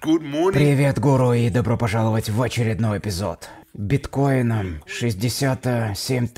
Привет, гуру, и добро пожаловать в очередной эпизод. Биткоином 67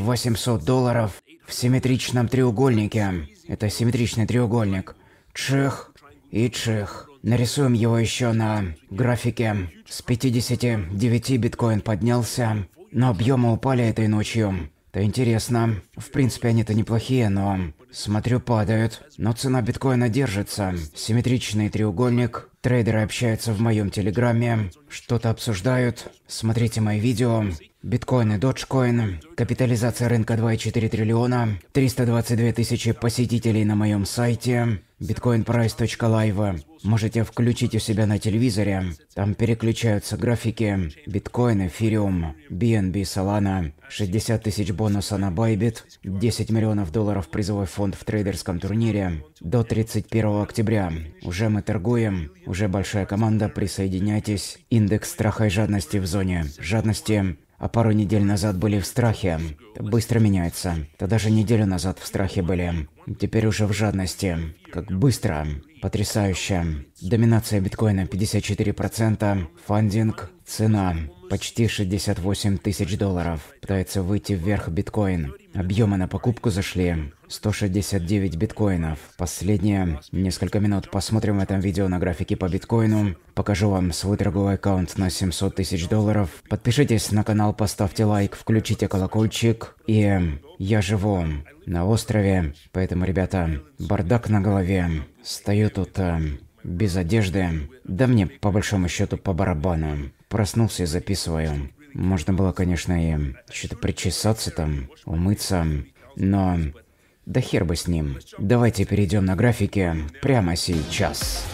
800 долларов в симметричном треугольнике. Это симметричный треугольник. Чех и чех. Нарисуем его еще на графике. С 59 биткоин поднялся, но объемы упали этой ночью. Да интересно. В принципе, они-то неплохие, но... Смотрю, падают. Но цена биткоина держится. Симметричный треугольник. Трейдеры общаются в моем телеграме. Что-то обсуждают. Смотрите мои видео. Биткоины, доджкоин, капитализация рынка 2,4 триллиона, 322 тысячи посетителей на моем сайте, bitcoinprice.live. Можете включить у себя на телевизоре, там переключаются графики, биткоин, эфириум, BNB, Solana, 60 тысяч бонуса на Bybit, 10 миллионов долларов призовой фонд в трейдерском турнире до 31 октября. Уже мы торгуем, уже большая команда, присоединяйтесь. Индекс страха и жадности в зоне жадности а пару недель назад были в страхе. быстро меняется. Это даже неделю назад в страхе были. Теперь уже в жадности. Как быстро. Потрясающе. Доминация биткоина 54%, фандинг, цена почти 68 тысяч долларов. Пытается выйти вверх биткоин. Объемы на покупку зашли. 169 биткоинов. Последние несколько минут посмотрим в этом видео на графике по биткоину. Покажу вам свой торговый аккаунт на 700 тысяч долларов. Подпишитесь на канал, поставьте лайк, включите колокольчик. И я живу на острове, поэтому, ребята, бардак на голове. Стою тут э, без одежды. Да мне, по большому счету, по барабану. Проснулся и записываю. Можно было, конечно, и что-то причесаться там, умыться, но да хер бы с ним. Давайте перейдем на графики прямо сейчас.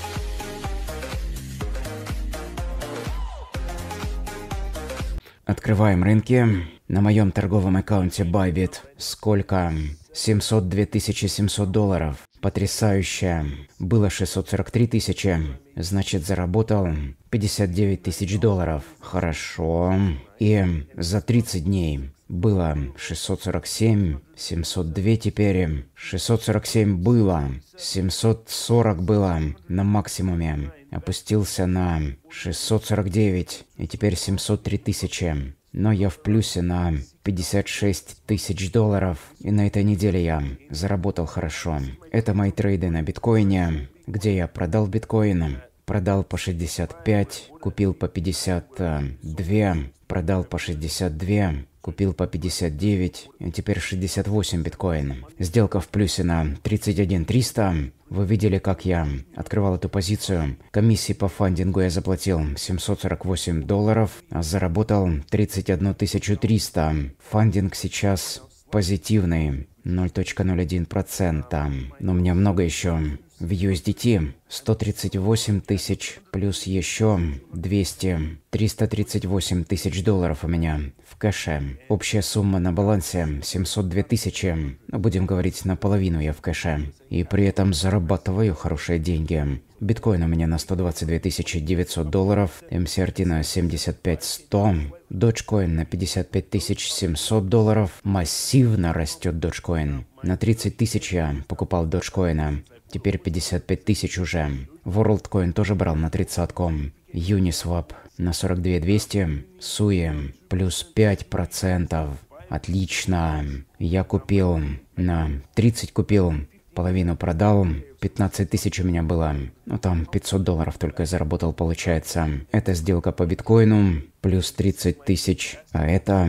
Открываем рынки. На моем торговом аккаунте Bybit сколько? 702 700 долларов. Потрясающе. Было 643 тысячи. Значит, заработал 59 тысяч долларов. Хорошо. И за 30 дней было 647, 702 теперь, 647 было, 740 было на максимуме, опустился на 649 и теперь 703 тысячи. Но я в плюсе на 56 тысяч долларов, и на этой неделе я заработал хорошо. Это мои трейды на биткоине, где я продал биткоин, продал по 65, купил по 52, продал по 62, Купил по 59, и теперь 68 биткоин. Сделка в плюсе на 31 300. Вы видели, как я открывал эту позицию. Комиссии по фандингу я заплатил 748 долларов, а заработал 31 300. Фандинг сейчас позитивный. 0.01%. Но у меня много еще в USDT 138 тысяч плюс еще 200, 338 тысяч долларов у меня в кэше. Общая сумма на балансе 702 тысячи, ну, будем говорить, наполовину я в кэше. И при этом зарабатываю хорошие деньги. Биткоин у меня на 122 900 долларов, MCRT эм на 75 100, Dogecoin на 55 700 долларов. Массивно растет Dogecoin. На 30 тысяч я покупал Dogecoin, Теперь 55 тысяч уже. WorldCoin тоже брал на тридцатку. Uniswap на 42 200. Суи плюс 5%. Отлично. Я купил на 30 купил. Половину продал, 15 тысяч у меня было. Ну там 500 долларов только я заработал получается. Это сделка по биткоину, плюс 30 тысяч. А это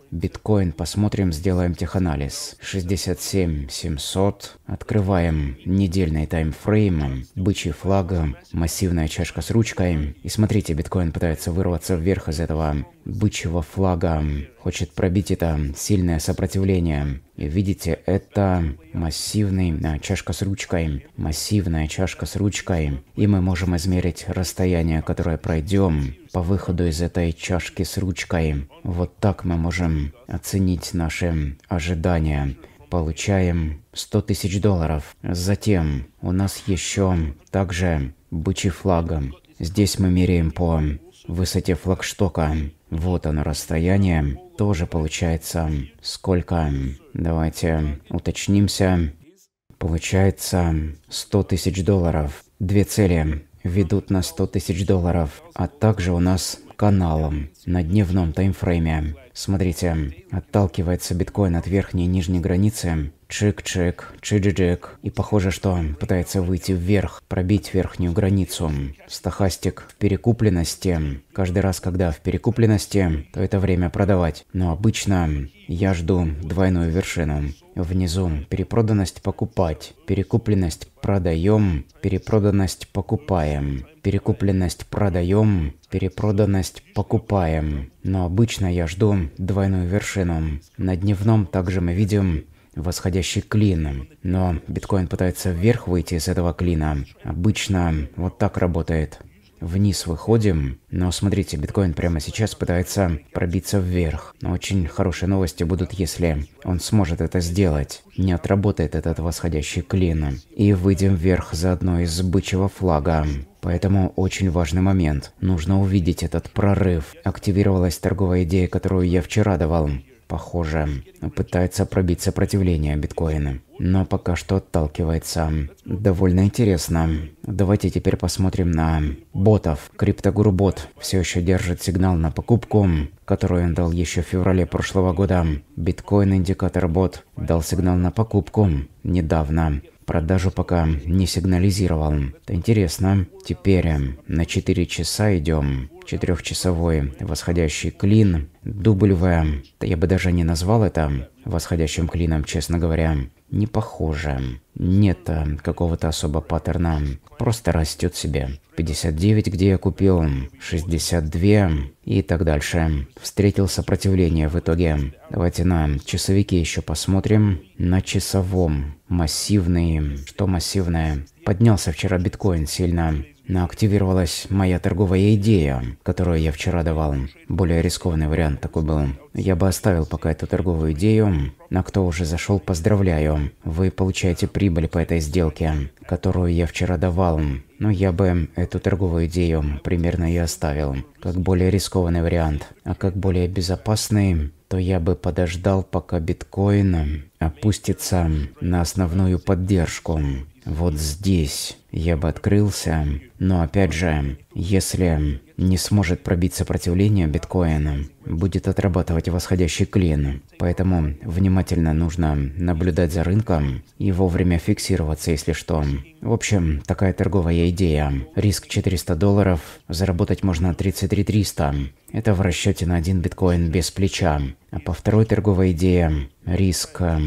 биткоин, посмотрим, сделаем теханализ. 67 700, открываем недельный таймфрейм, бычий флаг, массивная чашка с ручкой. И смотрите, биткоин пытается вырваться вверх из этого бычьего флага хочет пробить это сильное сопротивление. И видите, это массивный а, чашка с ручкой, массивная чашка с ручкой. И мы можем измерить расстояние, которое пройдем по выходу из этой чашки с ручкой. Вот так мы можем оценить наши ожидания получаем 100 тысяч долларов. Затем у нас еще также бычий флага. Здесь мы меряем по высоте флагштока. Вот оно расстояние тоже получается сколько? Давайте уточнимся. Получается 100 тысяч долларов. Две цели ведут на 100 тысяч долларов, а также у нас каналом на дневном таймфрейме. Смотрите, отталкивается биткоин от верхней и нижней границы. Чик-чик, чиджик. И похоже, что пытается выйти вверх, пробить верхнюю границу. Стохастик в перекупленности. Каждый раз, когда в перекупленности, то это время продавать. Но обычно я жду двойную вершину. Внизу перепроданность покупать, перекупленность продаем, перепроданность покупаем, перекупленность продаем, перепроданность покупаем. Но обычно я жду двойную вершину. На дневном также мы видим восходящий клин. Но биткоин пытается вверх выйти из этого клина. Обычно вот так работает вниз выходим. Но смотрите, биткоин прямо сейчас пытается пробиться вверх. Но очень хорошие новости будут, если он сможет это сделать. Не отработает этот восходящий клин. И выйдем вверх заодно из бычьего флага. Поэтому очень важный момент. Нужно увидеть этот прорыв. Активировалась торговая идея, которую я вчера давал похоже, пытается пробить сопротивление биткоина. Но пока что отталкивается. Довольно интересно. Давайте теперь посмотрим на ботов. Криптогурубот все еще держит сигнал на покупку, которую он дал еще в феврале прошлого года. Биткоин индикатор бот дал сигнал на покупку недавно продажу пока не сигнализировал. Это интересно. Теперь э, на 4 часа идем. Четырехчасовой восходящий клин. Дубль В. Я бы даже не назвал это восходящим клином, честно говоря не похоже. Нет э, какого-то особо паттерна. Просто растет себе. 59, где я купил, 62 и так дальше. Встретил сопротивление в итоге. Давайте на часовике еще посмотрим. На часовом. Массивный. Что массивное? Поднялся вчера биткоин сильно активировалась моя торговая идея, которую я вчера давал. Более рискованный вариант такой был. Я бы оставил пока эту торговую идею, На кто уже зашел, поздравляю. Вы получаете прибыль по этой сделке, которую я вчера давал. Но я бы эту торговую идею примерно и оставил, как более рискованный вариант. А как более безопасный, то я бы подождал, пока биткоин опустится на основную поддержку вот здесь я бы открылся. Но опять же, если не сможет пробить сопротивление биткоина, будет отрабатывать восходящий клин. Поэтому внимательно нужно наблюдать за рынком и вовремя фиксироваться, если что. В общем, такая торговая идея. Риск 400 долларов, заработать можно 33 300. Это в расчете на один биткоин без плеча. А по второй торговой идее, риск э,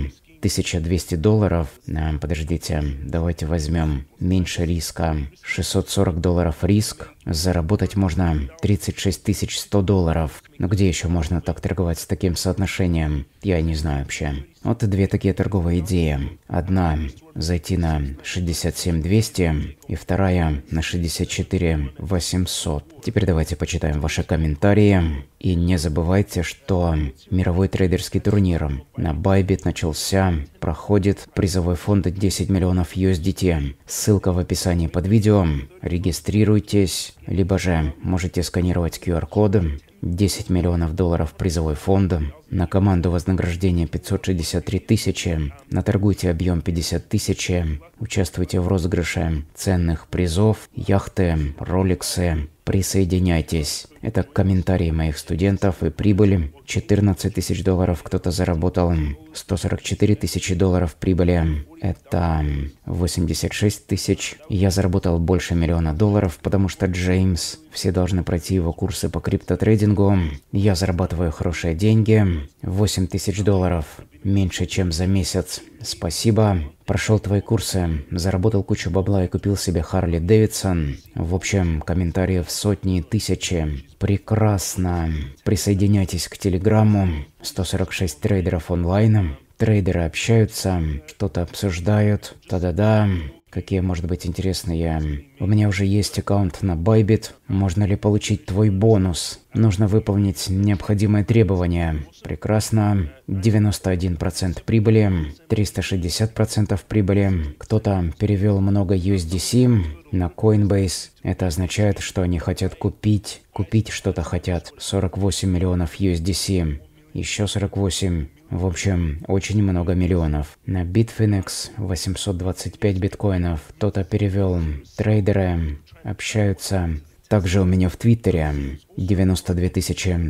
1200 долларов. Э, подождите, давайте возьмем меньше риска. 640 долларов риск. Заработать можно 36 100 долларов. Но где еще можно так торговать с таким соотношением? Я не знаю вообще. Вот и две такие торговые идеи. Одна – зайти на 67 200, и вторая – на 64 800. Теперь давайте почитаем ваши комментарии. И не забывайте, что мировой трейдерский турнир на Bybit начался, проходит призовой фонд 10 миллионов USDT. Ссылка в описании под видео. Регистрируйтесь либо же можете сканировать QR-коды 10 миллионов долларов призовой фонда. На команду вознаграждение 563 тысячи, на торгуйте объем 50 тысяч, участвуйте в розыгрыше ценных призов, яхты, роликсы, присоединяйтесь. Это комментарии моих студентов и прибыли. 14 тысяч долларов кто-то заработал, 144 тысячи долларов прибыли, это 86 тысяч. Я заработал больше миллиона долларов, потому что Джеймс, все должны пройти его курсы по криптотрейдингу. Я зарабатываю хорошие деньги, 8 тысяч долларов. Меньше, чем за месяц. Спасибо. Прошел твои курсы, заработал кучу бабла и купил себе Харли Дэвидсон. В общем, комментариев сотни и тысячи. Прекрасно. Присоединяйтесь к Телеграмму. 146 трейдеров онлайн. Трейдеры общаются, что-то обсуждают. Та-да-да. Какие, может быть, интересные... У меня уже есть аккаунт на Bybit. Можно ли получить твой бонус? Нужно выполнить необходимые требования. Прекрасно. 91% прибыли, 360% прибыли. Кто-то перевел много USDC на Coinbase. Это означает, что они хотят купить. Купить что-то хотят. 48 миллионов USDC. Еще 48. В общем, очень много миллионов. На Bitfinex 825 биткоинов. Кто-то перевел. Трейдеры общаются также у меня в Твиттере 92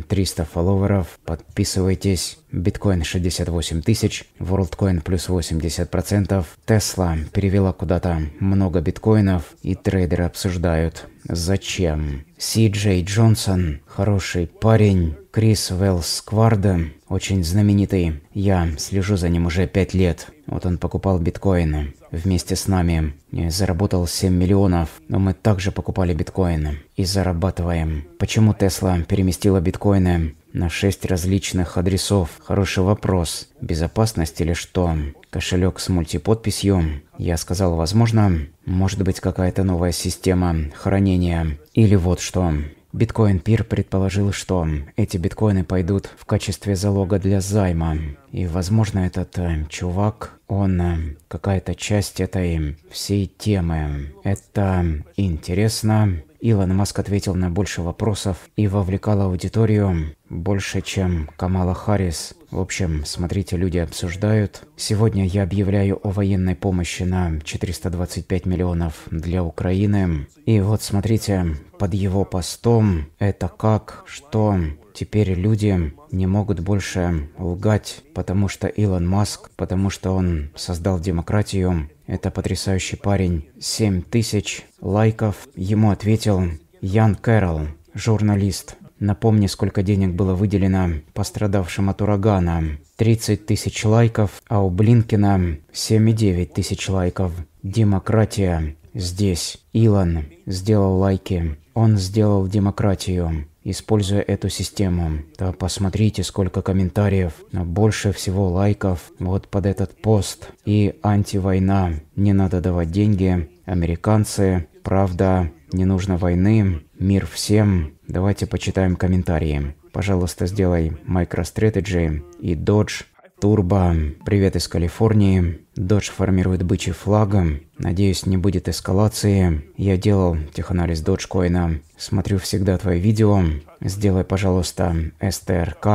300 фолловеров. Подписывайтесь. Биткоин 68 тысяч. Worldcoin плюс 80%. Тесла перевела куда-то много биткоинов. И трейдеры обсуждают. Зачем? Си Джей Джонсон. Хороший парень. Крис Велс Кварда, очень знаменитый. Я слежу за ним уже 5 лет. Вот он покупал биткоины вместе с нами э, заработал 7 миллионов, но мы также покупали биткоины и зарабатываем. Почему Тесла переместила биткоины на 6 различных адресов? Хороший вопрос. Безопасность или что? Кошелек с мультиподписью. Я сказал, возможно, может быть какая-то новая система хранения. Или вот что. Биткоин Пир предположил, что эти биткоины пойдут в качестве залога для займа. И, возможно, этот э, чувак он э, какая-то часть этой всей темы. Это интересно. Илон Маск ответил на больше вопросов и вовлекал аудиторию больше, чем Камала Харрис в общем, смотрите, люди обсуждают. Сегодня я объявляю о военной помощи на 425 миллионов для Украины. И вот смотрите, под его постом это как, что теперь люди не могут больше лгать, потому что Илон Маск, потому что он создал демократию. Это потрясающий парень. 7 тысяч лайков. Ему ответил Ян Кэрролл журналист Напомни, сколько денег было выделено пострадавшим от урагана. 30 тысяч лайков, а у Блинкина 7,9 тысяч лайков. Демократия. Здесь. Илон сделал лайки. Он сделал демократию используя эту систему. Да посмотрите, сколько комментариев, больше всего лайков вот под этот пост. И антивойна. Не надо давать деньги. Американцы, правда, не нужно войны, мир всем. Давайте почитаем комментарии. Пожалуйста, сделай MicroStrategy и Dodge Turbo. Привет из Калифорнии. Додж формирует бычий флагом. Надеюсь, не будет эскалации. Я делал теханализ доджкоина. Смотрю всегда твои видео. Сделай, пожалуйста, СТРК.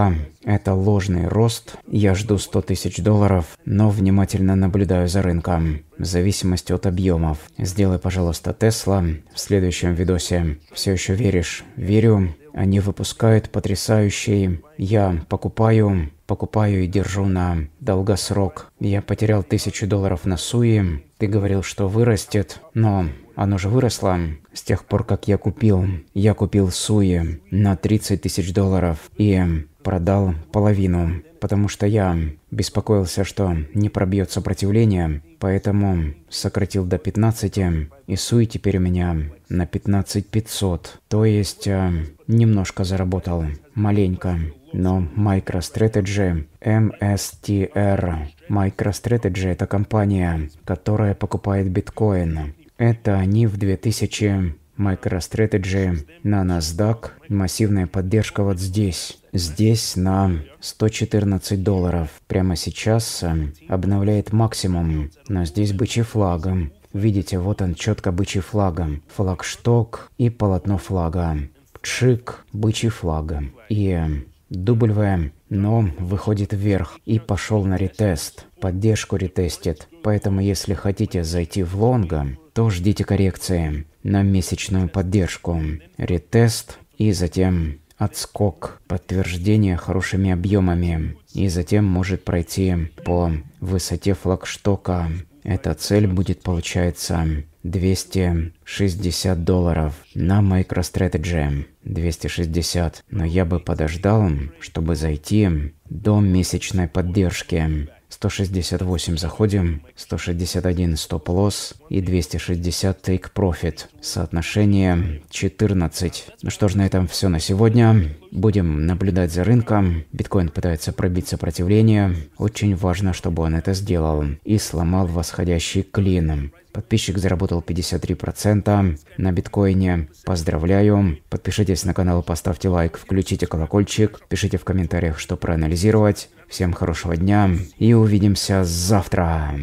Это ложный рост. Я жду 100 тысяч долларов, но внимательно наблюдаю за рынком. В зависимости от объемов. Сделай, пожалуйста, Тесла в следующем видосе. Все еще веришь? Верю. Они выпускают потрясающий. Я покупаю, покупаю и держу на долгосрок я потерял тысячу долларов на Суи. Ты говорил, что вырастет, но оно же выросло с тех пор, как я купил. Я купил Суи на 30 тысяч долларов и продал половину, потому что я беспокоился, что не пробьет сопротивление, поэтому сократил до 15, и Суи теперь у меня на 15 500, то есть э, немножко заработал, маленько. Но MicroStrategy, MSTR, MicroStrategy – это компания, которая покупает биткоин. Это они в 2000 MicroStrategy на NASDAQ, массивная поддержка вот здесь. Здесь на 114 долларов. Прямо сейчас э, обновляет максимум, но здесь бычий флаг. Видите, вот он четко бычий флаг. Флагшток и полотно флага. чик бычий флаг. И э, Дубль В, но выходит вверх и пошел на ретест. Поддержку ретестит. Поэтому если хотите зайти в лонга, то ждите коррекции на месячную поддержку. Ретест и затем отскок, подтверждение хорошими объемами. И затем может пройти по высоте флагштока. Эта цель будет, получается, 260 долларов на MicroStrategy 260, но я бы подождал, чтобы зайти до месячной поддержки. 168 заходим, 161 стоп лосс и 260 take profit. Соотношение 14. Ну что ж, на этом все на сегодня. Будем наблюдать за рынком. Биткоин пытается пробить сопротивление. Очень важно, чтобы он это сделал. И сломал восходящий клин. Подписчик заработал 53% на биткоине. Поздравляю. Подпишитесь на канал, поставьте лайк, включите колокольчик. Пишите в комментариях, что проанализировать. Всем хорошего дня и увидимся завтра.